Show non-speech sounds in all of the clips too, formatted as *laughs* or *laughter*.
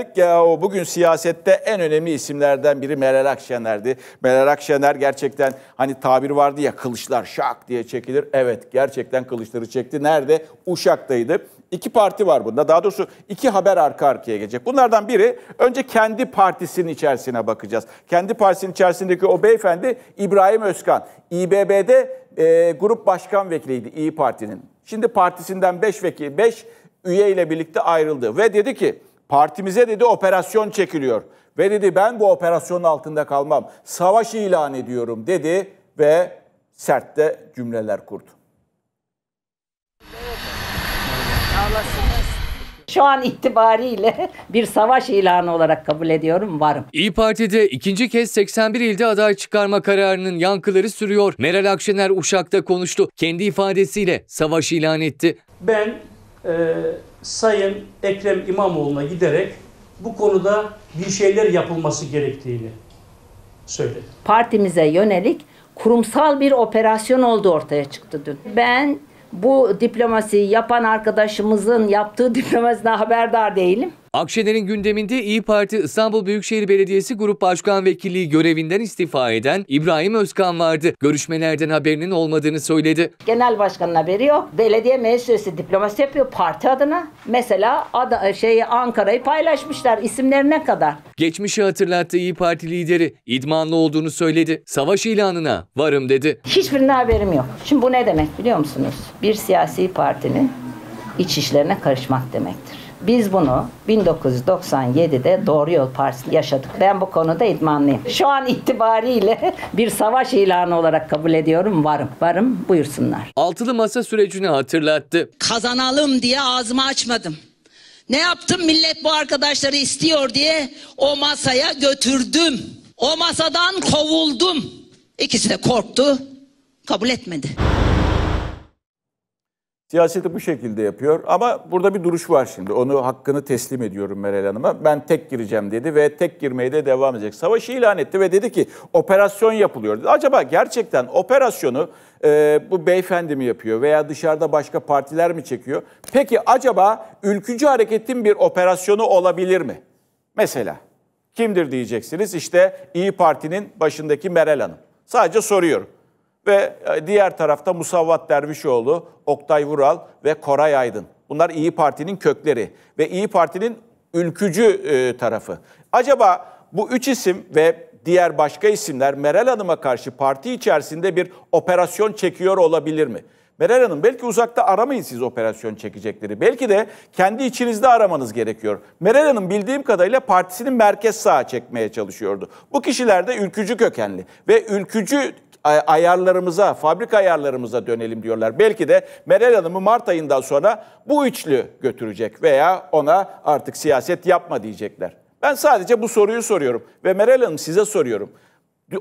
derdik ya o bugün siyasette en önemli isimlerden biri Meral Akşener'di. Meral Akşener gerçekten hani tabir vardı ya kılıçlar şak diye çekilir. Evet gerçekten kılıçları çekti. Nerede? Uşak'taydı. İki parti var bunda. Daha doğrusu iki haber arka arkaya gelecek. Bunlardan biri önce kendi partisinin içerisine bakacağız. Kendi partisinin içerisindeki o beyefendi İbrahim Özkan. İBB'de e, grup başkan vekiliydi İyi Parti'nin. Şimdi partisinden 5 vekil, 5 üye birlikte ayrıldı ve dedi ki Partimize dedi operasyon çekiliyor. Ve dedi ben bu operasyonun altında kalmam. Savaş ilan ediyorum dedi ve sert de cümleler kurdu. Şu an itibariyle *laughs* bir savaş ilanı olarak kabul ediyorum varım. İyi Parti'de ikinci kez 81 ilde aday çıkarma kararının yankıları sürüyor. Meral Akşener Uşak'ta konuştu. Kendi ifadesiyle savaş ilan etti. Ben e, Sayın Ekrem İmamoğlu'na giderek bu konuda bir şeyler yapılması gerektiğini söyledi. Partimize yönelik kurumsal bir operasyon oldu ortaya çıktı dün. Ben bu diplomasi yapan arkadaşımızın yaptığı diplomasiden haberdar değilim. Akşener'in gündeminde İyi Parti İstanbul Büyükşehir Belediyesi Grup Başkan Vekilliği görevinden istifa eden İbrahim Özkan vardı. Görüşmelerden haberinin olmadığını söyledi. Genel başkanın haberi yok. Belediye Meclisi diplomasi yapıyor parti adına. Mesela ada, şeyi Ankara'yı paylaşmışlar isimlerine kadar. Geçmişi hatırlattı İyi Parti lideri. İdmanlı olduğunu söyledi. Savaş ilanına varım dedi. Hiçbirine haberim yok. Şimdi bu ne demek biliyor musunuz? Bir siyasi partinin iç işlerine karışmak demektir. Biz bunu 1997'de Doğru Yol Partisi'nde yaşadık. Ben bu konuda idmanlıyım. Şu an itibariyle *laughs* bir savaş ilanı olarak kabul ediyorum. Varım. Varım buyursunlar. Altılı masa sürecini hatırlattı. Kazanalım diye ağzımı açmadım. Ne yaptım? Millet bu arkadaşları istiyor diye o masaya götürdüm. O masadan kovuldum. İkisi de korktu, kabul etmedi. Siyaseti bu şekilde yapıyor ama burada bir duruş var şimdi. Onu hakkını teslim ediyorum Meral Hanım'a. Ben tek gireceğim dedi ve tek girmeye de devam edecek. Savaşı ilan etti ve dedi ki operasyon yapılıyor. Dedi. Acaba gerçekten operasyonu e, bu beyefendi mi yapıyor veya dışarıda başka partiler mi çekiyor? Peki acaba ülkücü hareketin bir operasyonu olabilir mi? Mesela kimdir diyeceksiniz işte İyi Parti'nin başındaki Meral Hanım. Sadece soruyorum. Ve e, diğer tarafta Musavvat Dervişoğlu, Oktay Vural ve Koray Aydın. Bunlar İyi Parti'nin kökleri ve İyi Parti'nin ülkücü e, tarafı. Acaba bu üç isim ve diğer başka isimler Meral Hanım'a karşı parti içerisinde bir operasyon çekiyor olabilir mi? Meral Hanım belki uzakta aramayın siz operasyon çekecekleri. Belki de kendi içinizde aramanız gerekiyor. Meral Hanım bildiğim kadarıyla partisinin merkez sağa çekmeye çalışıyordu. Bu kişiler de ülkücü kökenli ve ülkücü ayarlarımıza, fabrika ayarlarımıza dönelim diyorlar. Belki de Meral Hanım'ı Mart ayından sonra bu üçlü götürecek veya ona artık siyaset yapma diyecekler. Ben sadece bu soruyu soruyorum ve Meral Hanım size soruyorum.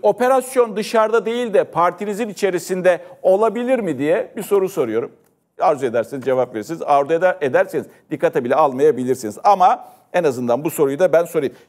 Operasyon dışarıda değil de partinizin içerisinde olabilir mi diye bir soru soruyorum. Arzu ederseniz cevap verirsiniz. Arzu eder, ederseniz dikkate bile almayabilirsiniz. Ama en azından bu soruyu da ben sorayım.